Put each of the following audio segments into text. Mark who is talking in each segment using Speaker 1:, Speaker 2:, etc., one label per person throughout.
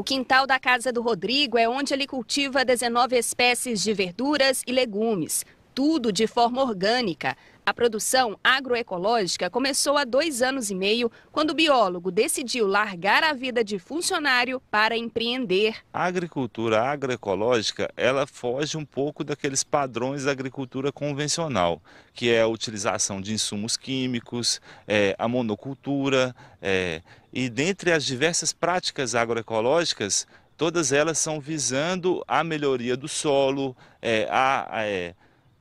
Speaker 1: O quintal da casa do Rodrigo é onde ele cultiva 19 espécies de verduras e legumes tudo de forma orgânica. A produção agroecológica começou há dois anos e meio, quando o biólogo decidiu largar a vida de funcionário para empreender.
Speaker 2: A agricultura agroecológica, ela foge um pouco daqueles padrões da agricultura convencional, que é a utilização de insumos químicos, é, a monocultura, é, e dentre as diversas práticas agroecológicas, todas elas são visando a melhoria do solo, é, a, a é,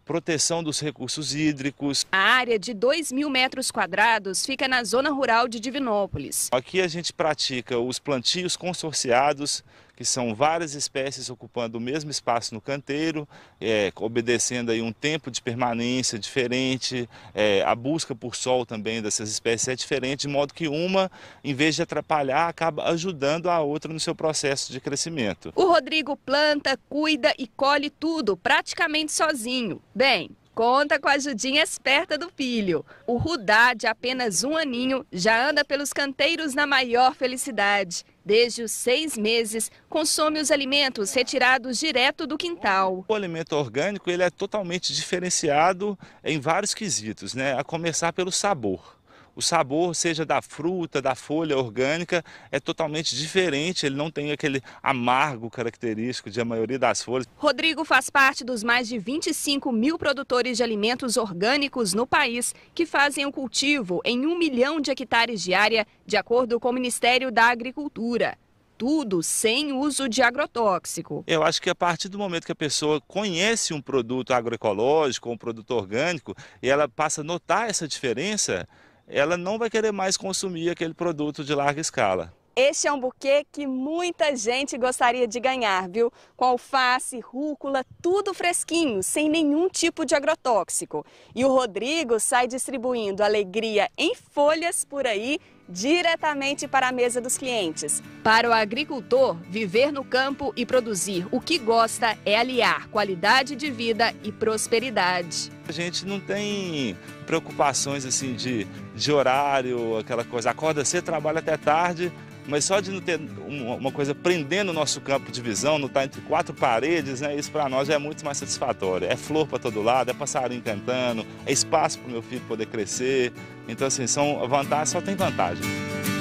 Speaker 2: proteção dos recursos hídricos. A área de 2 mil metros quadrados fica na zona rural de Divinópolis. Aqui a gente pratica os plantios consorciados, que são várias espécies ocupando o mesmo espaço no canteiro, é, obedecendo aí um tempo de permanência diferente, é, a busca por sol também dessas espécies é diferente, de modo que uma, em vez de atrapalhar, acaba ajudando a outra no seu processo de crescimento. O
Speaker 1: Rodrigo planta, cuida e colhe tudo praticamente sozinho. Bem, Conta com a ajudinha esperta do filho. O Rudá, de apenas um aninho, já anda pelos canteiros na maior felicidade. Desde os seis meses, consome os alimentos retirados direto do quintal. O
Speaker 2: alimento orgânico ele é totalmente diferenciado em vários quesitos, né? a começar pelo sabor o sabor, seja da fruta, da folha orgânica, é totalmente diferente, ele não tem aquele amargo característico de a maioria das folhas.
Speaker 1: Rodrigo faz parte dos mais de 25 mil produtores de alimentos orgânicos no país que fazem o cultivo em um milhão de hectares de área, de acordo com o Ministério da Agricultura tudo sem uso de agrotóxico.
Speaker 2: Eu acho que a partir do momento que a pessoa conhece um produto agroecológico, um produto orgânico, e ela passa a notar essa diferença, ela não vai querer mais consumir aquele produto de larga escala.
Speaker 1: Este é um buquê que muita gente gostaria de ganhar, viu? Com alface, rúcula, tudo fresquinho, sem nenhum tipo de agrotóxico. E o Rodrigo sai distribuindo alegria em folhas por aí diretamente para a mesa dos clientes. Para o agricultor, viver no campo e produzir o que gosta é aliar qualidade de vida e prosperidade.
Speaker 2: A gente não tem preocupações assim de, de horário, aquela coisa, acorda cedo, trabalha até tarde, mas só de não ter uma coisa prendendo o nosso campo de visão, não estar tá entre quatro paredes, né, isso para nós já é muito mais satisfatório. É flor para todo lado, é passarinho cantando, é espaço para o meu filho poder crescer. Então, assim, são vantagens, só tem vantagem.